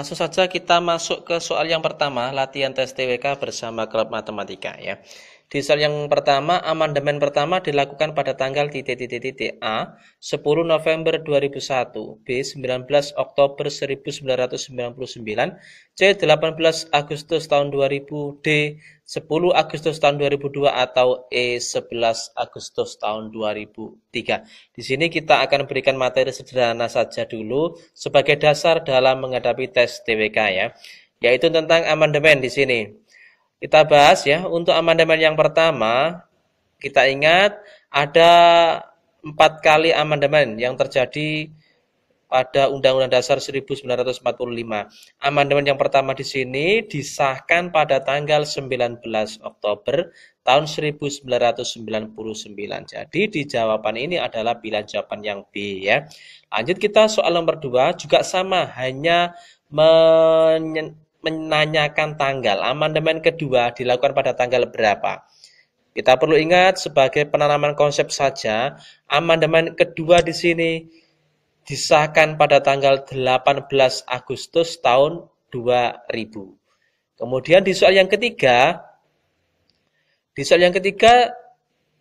Langsung saja kita masuk ke soal yang pertama, latihan tes TWK bersama klub matematika ya. Di soal yang pertama, amandemen pertama dilakukan pada tanggal titik titik titik A 10 November 2001, B 19 Oktober 1999, C 18 Agustus tahun 2000, D 10 Agustus tahun 2002 atau E11 Agustus tahun 2003. Di sini kita akan berikan materi sederhana saja dulu sebagai dasar dalam menghadapi tes TWK ya, yaitu tentang amandemen di sini. Kita bahas ya, untuk amandemen yang pertama, kita ingat ada empat kali amandemen yang terjadi pada Undang-Undang Dasar 1945. Amandemen yang pertama di sini disahkan pada tanggal 19 Oktober tahun 1999. Jadi di jawaban ini adalah pilihan jawaban yang B ya. Lanjut kita soal nomor 2 juga sama hanya men menanyakan tanggal. Amandemen kedua dilakukan pada tanggal berapa? Kita perlu ingat sebagai penanaman konsep saja, amandemen kedua di sini disahkan pada tanggal 18 Agustus tahun 2000. Kemudian di soal yang ketiga, di soal yang ketiga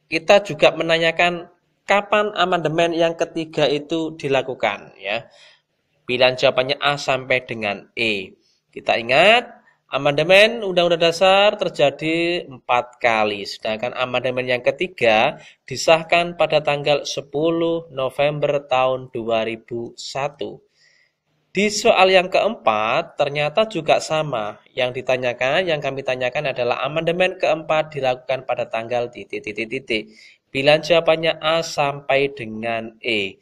kita juga menanyakan kapan amandemen yang ketiga itu dilakukan ya. Pilihan jawabannya A sampai dengan E. Kita ingat Amandemen Undang-Undang Dasar terjadi empat kali, sedangkan amandemen yang ketiga disahkan pada tanggal 10 November tahun 2001. Di soal yang keempat, ternyata juga sama. Yang ditanyakan, yang kami tanyakan adalah amandemen keempat dilakukan pada tanggal titik-titik-titik. bilang jawabannya A sampai dengan E.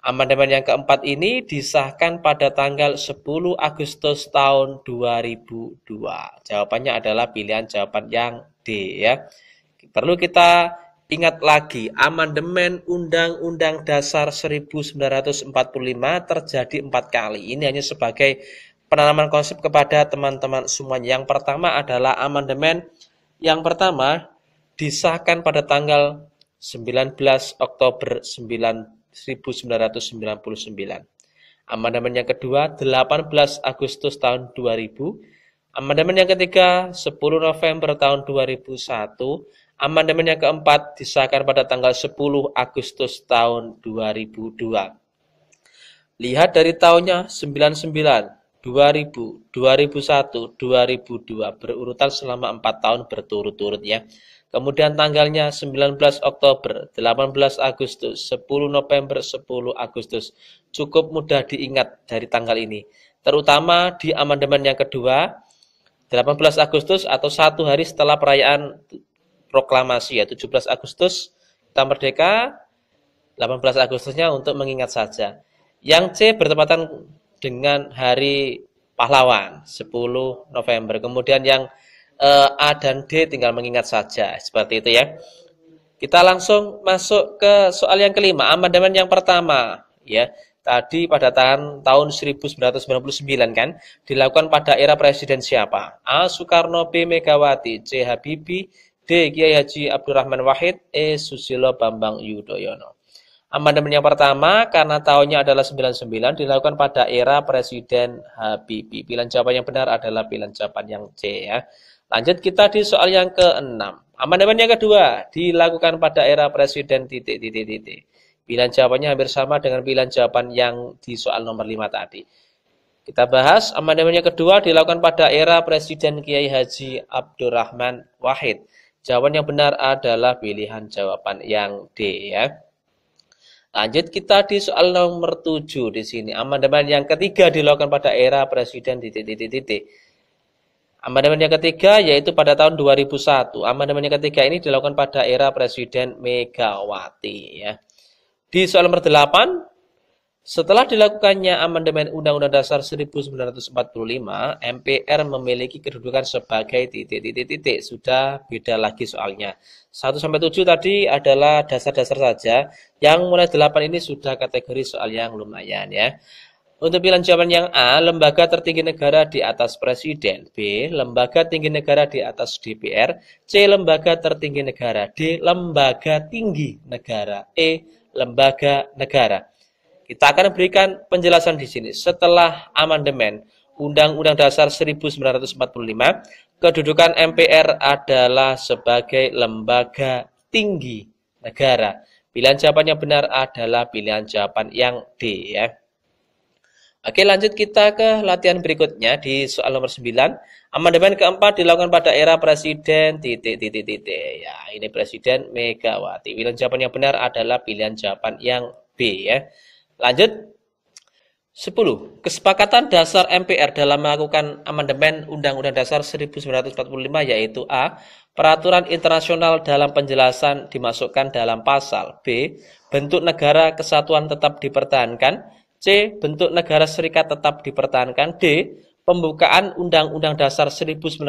Amandemen yang keempat ini disahkan pada tanggal 10 Agustus tahun 2002. Jawabannya adalah pilihan jawaban yang D ya. Perlu kita ingat lagi, amandemen Undang-Undang Dasar 1945 terjadi empat kali. Ini hanya sebagai penanaman konsep kepada teman-teman semuanya. Yang pertama adalah amandemen yang pertama disahkan pada tanggal 19 Oktober 19 1999. Amandemen yang kedua 18 Agustus tahun 2000. Amandemen yang ketiga 10 November tahun 2001. Amandemen yang keempat disahkan pada tanggal 10 Agustus tahun 2002. Lihat dari tahunnya 99. 2000, 2001, 2002 berurutan selama 4 tahun berturut-turut ya. Kemudian tanggalnya 19 Oktober, 18 Agustus, 10 November, 10 Agustus. Cukup mudah diingat dari tanggal ini. Terutama di amandemen yang kedua, 18 Agustus atau satu hari setelah perayaan proklamasi ya, 17 Agustus kita merdeka, 18 Agustusnya untuk mengingat saja. Yang C bertepatan dengan hari pahlawan 10 November. Kemudian yang eh, A dan D tinggal mengingat saja seperti itu ya. Kita langsung masuk ke soal yang kelima, amandemen yang pertama ya. Tadi pada tahun tahun 1999 kan dilakukan pada era presiden siapa? A Soekarno, B Megawati, C Habibie, D Kiai Haji Abdurrahman Wahid, E Susilo Bambang Yudhoyono. Amandemen yang pertama karena tahunnya adalah 99 dilakukan pada era Presiden Habibie. Pilihan jawaban yang benar adalah pilihan jawaban yang C ya. Lanjut kita di soal yang ke-6. Amandemen yang kedua dilakukan pada era Presiden titik titik titik. Pilihan jawabannya hampir sama dengan pilihan jawaban yang di soal nomor 5 tadi. Kita bahas amandemen yang kedua dilakukan pada era Presiden Kiai Haji Abdurrahman Wahid. Jawaban yang benar adalah pilihan jawaban yang D ya. Lanjut kita di soal nomor 7 di sini. Amandemen yang ketiga dilakukan pada era Presiden titik-titik-titik. Amandemen yang ketiga yaitu pada tahun 2001. Amandemen yang ketiga ini dilakukan pada era Presiden Megawati ya. Di soal nomor 8 setelah dilakukannya amandemen Undang-Undang Dasar 1945, MPR memiliki kedudukan sebagai titik-titik-titik. Sudah beda lagi soalnya. 1 sampai 7 tadi adalah dasar-dasar saja. Yang mulai 8 ini sudah kategori soal yang lumayan ya. Untuk pilihan jawaban yang A, lembaga tertinggi negara di atas presiden. B, lembaga tinggi negara di atas DPR. C, lembaga tertinggi negara. D, lembaga tinggi negara. E, lembaga negara. Kita akan berikan penjelasan di sini. Setelah amandemen Undang-Undang Dasar 1945, kedudukan MPR adalah sebagai lembaga tinggi negara. Pilihan jawaban yang benar adalah pilihan jawaban yang D ya. Oke lanjut kita ke latihan berikutnya di soal nomor 9. Amandemen keempat dilakukan pada era Presiden titik titik titik. Ya ini Presiden Megawati. Pilihan jawaban yang benar adalah pilihan jawaban yang B ya. Lanjut. 10. Kesepakatan dasar MPR dalam melakukan amandemen Undang-Undang Dasar 1945 yaitu A. Peraturan internasional dalam penjelasan dimasukkan dalam pasal. B. Bentuk negara kesatuan tetap dipertahankan. C. Bentuk negara serikat tetap dipertahankan. D. Pembukaan Undang-Undang Dasar 1945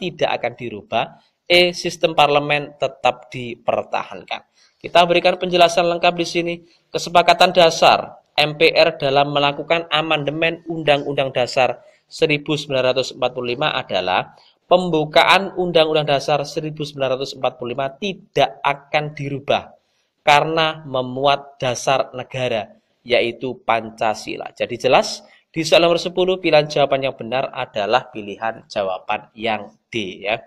tidak akan dirubah. E. Sistem parlemen tetap dipertahankan. Kita berikan penjelasan lengkap di sini. Kesepakatan dasar MPR dalam melakukan amandemen Undang-Undang Dasar 1945 adalah pembukaan Undang-Undang Dasar 1945 tidak akan dirubah karena memuat dasar negara yaitu Pancasila. Jadi jelas di soal nomor 10 pilihan jawaban yang benar adalah pilihan jawaban yang D ya.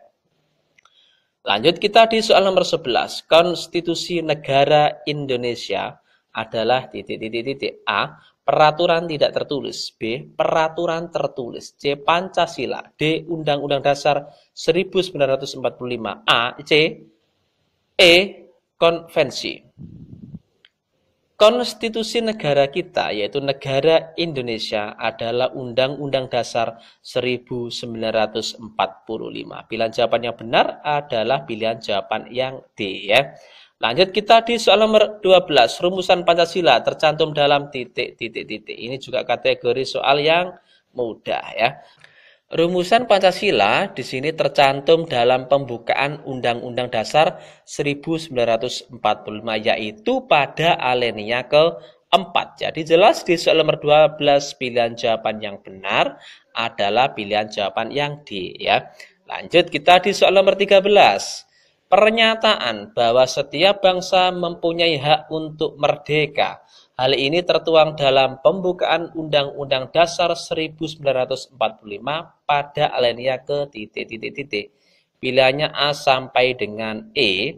Lanjut kita di soal nomor 11. Konstitusi negara Indonesia adalah titik titik titik A. Peraturan tidak tertulis. B. Peraturan tertulis. C. Pancasila. D. Undang-Undang Dasar 1945. A. C. E. Konvensi. Konstitusi negara kita, yaitu negara Indonesia, adalah Undang-Undang Dasar 1945. Pilihan jawaban yang benar adalah pilihan jawaban yang D. Ya. Lanjut kita di soal nomor 12, rumusan Pancasila tercantum dalam titik-titik-titik. Ini juga kategori soal yang mudah ya. Rumusan Pancasila di sini tercantum dalam pembukaan Undang-Undang Dasar 1945 yaitu pada alenia ke keempat. Jadi jelas di soal nomor 12 pilihan jawaban yang benar adalah pilihan jawaban yang D ya. Lanjut kita di soal nomor 13. Pernyataan bahwa setiap bangsa mempunyai hak untuk merdeka Hal ini tertuang dalam pembukaan Undang-Undang Dasar 1945 pada alenia ke titik titik titik. Pilihannya A sampai dengan E.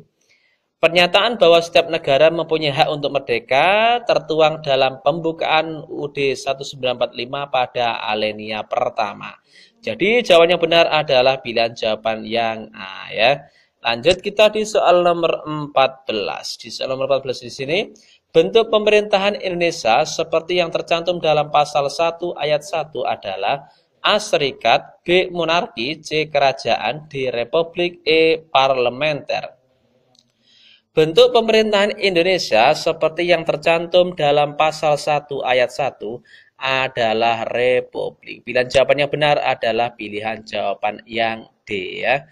Pernyataan bahwa setiap negara mempunyai hak untuk merdeka tertuang dalam pembukaan UD 1945 pada alenia pertama. Jadi jawabannya benar adalah pilihan jawaban yang A ya. Lanjut kita di soal nomor 14. Di soal nomor 14 di sini, bentuk pemerintahan Indonesia seperti yang tercantum dalam pasal 1 ayat 1 adalah A. Serikat, B. Monarki, C. Kerajaan, D. Republik, E. Parlementer. Bentuk pemerintahan Indonesia seperti yang tercantum dalam pasal 1 ayat 1 adalah republik. Pilihan jawaban yang benar adalah pilihan jawaban yang D ya.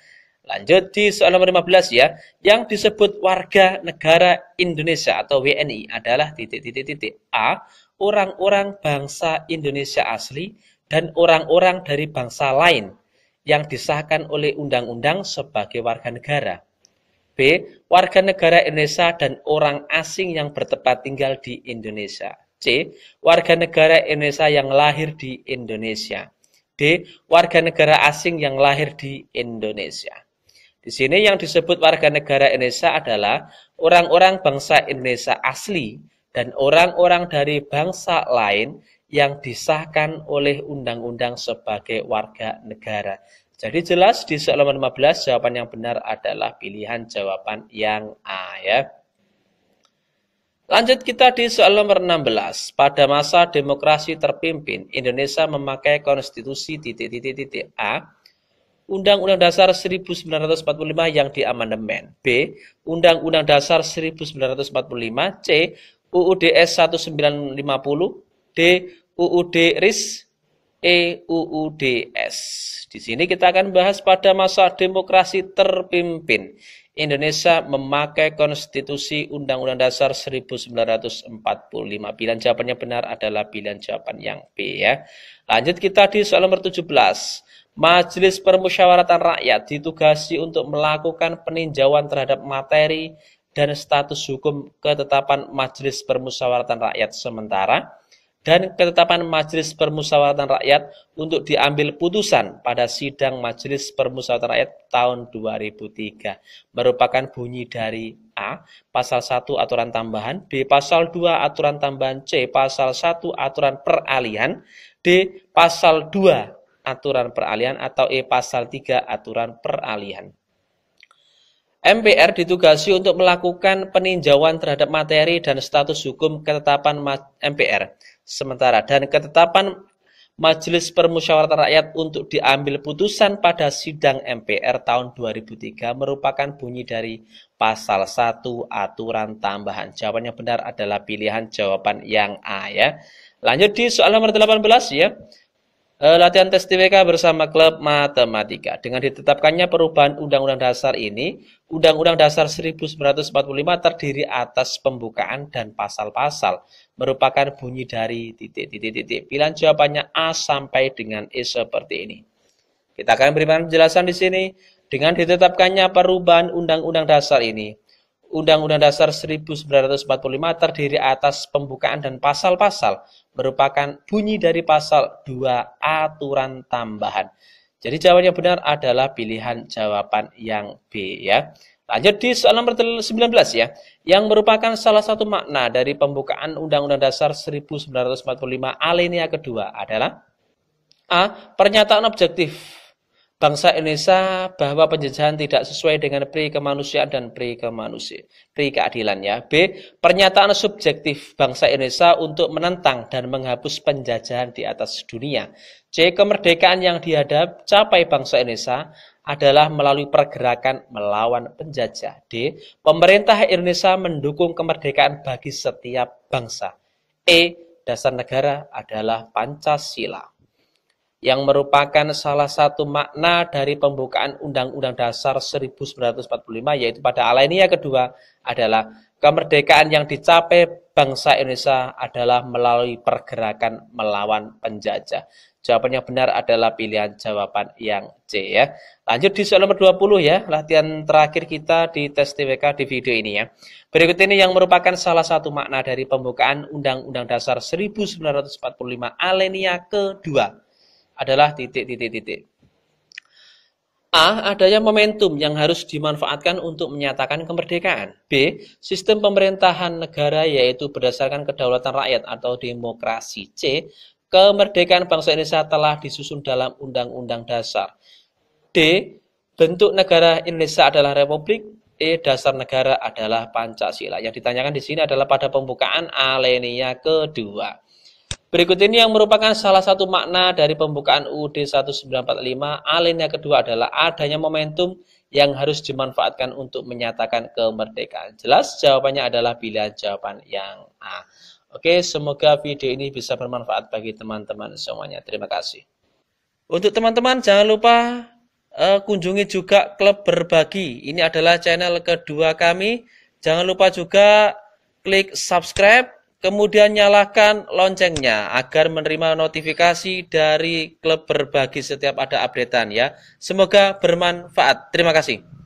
Lanjut di soal nomor 15 ya, yang disebut warga negara Indonesia atau WNI adalah titik-titik-titik A, orang-orang bangsa Indonesia asli dan orang-orang dari bangsa lain yang disahkan oleh undang-undang sebagai warga negara. B. Warga negara Indonesia dan orang asing yang bertempat tinggal di Indonesia. C. Warga negara Indonesia yang lahir di Indonesia. D. Warga negara asing yang lahir di Indonesia. Di sini yang disebut warga negara Indonesia adalah orang-orang bangsa Indonesia asli dan orang-orang dari bangsa lain yang disahkan oleh undang-undang sebagai warga negara. Jadi jelas di soal nomor 15 jawaban yang benar adalah pilihan jawaban yang A ya. Lanjut kita di soal nomor 16. Pada masa demokrasi terpimpin, Indonesia memakai konstitusi titik titik titik A Undang-Undang Dasar 1945 yang diamandemen. B. Undang-Undang Dasar 1945. C. UUDS 1950. D. UUD RIS. E. UUDS. Di sini kita akan bahas pada masa demokrasi terpimpin. Indonesia memakai konstitusi Undang-Undang Dasar 1945. Pilihan jawabannya benar adalah pilihan jawaban yang B ya. Lanjut kita di soal nomor 17. Majelis Permusyawaratan Rakyat ditugasi untuk melakukan peninjauan terhadap materi dan status hukum ketetapan Majelis Permusyawaratan Rakyat sementara dan ketetapan Majelis Permusyawaratan Rakyat untuk diambil putusan pada sidang Majelis Permusyawaratan Rakyat tahun 2003 merupakan bunyi dari A. Pasal 1 aturan tambahan B. Pasal 2 aturan tambahan C. Pasal 1 aturan peralihan D. Pasal 2 aturan peralihan atau E pasal 3 aturan peralihan. MPR ditugasi untuk melakukan peninjauan terhadap materi dan status hukum ketetapan MPR sementara dan ketetapan Majelis Permusyawaratan Rakyat untuk diambil putusan pada sidang MPR tahun 2003 merupakan bunyi dari pasal 1 aturan tambahan. Jawabannya benar adalah pilihan jawaban yang A ya. Lanjut di soal nomor 18 ya. Eh, latihan tes TWK bersama klub matematika. Dengan ditetapkannya perubahan Undang-Undang Dasar ini, Undang-Undang Dasar 1945 terdiri atas pembukaan dan pasal-pasal, merupakan bunyi dari titik-titik-titik. Pilihan jawabannya A sampai dengan E seperti ini. Kita akan berikan penjelasan di sini. Dengan ditetapkannya perubahan Undang-Undang Dasar ini, Undang-Undang Dasar 1945 terdiri atas pembukaan dan pasal-pasal, merupakan bunyi dari pasal 2 aturan tambahan. Jadi jawaban yang benar adalah pilihan jawaban yang B ya. Lanjut di soal nomor 19 ya, yang merupakan salah satu makna dari pembukaan Undang-Undang Dasar 1945 alinea kedua adalah A. Pernyataan objektif bangsa Indonesia bahwa penjajahan tidak sesuai dengan pri kemanusiaan dan pri kemanusia, pri keadilan ya. B. Pernyataan subjektif bangsa Indonesia untuk menentang dan menghapus penjajahan di atas dunia. C. Kemerdekaan yang dihadap capai bangsa Indonesia adalah melalui pergerakan melawan penjajah. D. Pemerintah Indonesia mendukung kemerdekaan bagi setiap bangsa. E. Dasar negara adalah Pancasila yang merupakan salah satu makna dari pembukaan Undang-Undang Dasar 1945 yaitu pada alainia kedua adalah kemerdekaan yang dicapai bangsa Indonesia adalah melalui pergerakan melawan penjajah. Jawaban yang benar adalah pilihan jawaban yang C ya. Lanjut di soal nomor 20 ya, latihan terakhir kita di tes TWK di video ini ya. Berikut ini yang merupakan salah satu makna dari pembukaan Undang-Undang Dasar 1945 alenia kedua adalah titik-titik-titik. A. Adanya momentum yang harus dimanfaatkan untuk menyatakan kemerdekaan. B. Sistem pemerintahan negara yaitu berdasarkan kedaulatan rakyat atau demokrasi. C. Kemerdekaan bangsa Indonesia telah disusun dalam Undang-Undang Dasar. D. Bentuk negara Indonesia adalah republik. E. Dasar negara adalah Pancasila. Yang ditanyakan di sini adalah pada pembukaan alenia kedua. Berikut ini yang merupakan salah satu makna dari pembukaan UUD 1945, alinea kedua adalah adanya momentum yang harus dimanfaatkan untuk menyatakan kemerdekaan. Jelas jawabannya adalah pilihan jawaban yang A. Oke, semoga video ini bisa bermanfaat bagi teman-teman semuanya. Terima kasih. Untuk teman-teman jangan lupa uh, kunjungi juga klub berbagi. Ini adalah channel kedua kami. Jangan lupa juga klik subscribe Kemudian nyalakan loncengnya agar menerima notifikasi dari klub berbagi setiap ada updatean ya. Semoga bermanfaat. Terima kasih.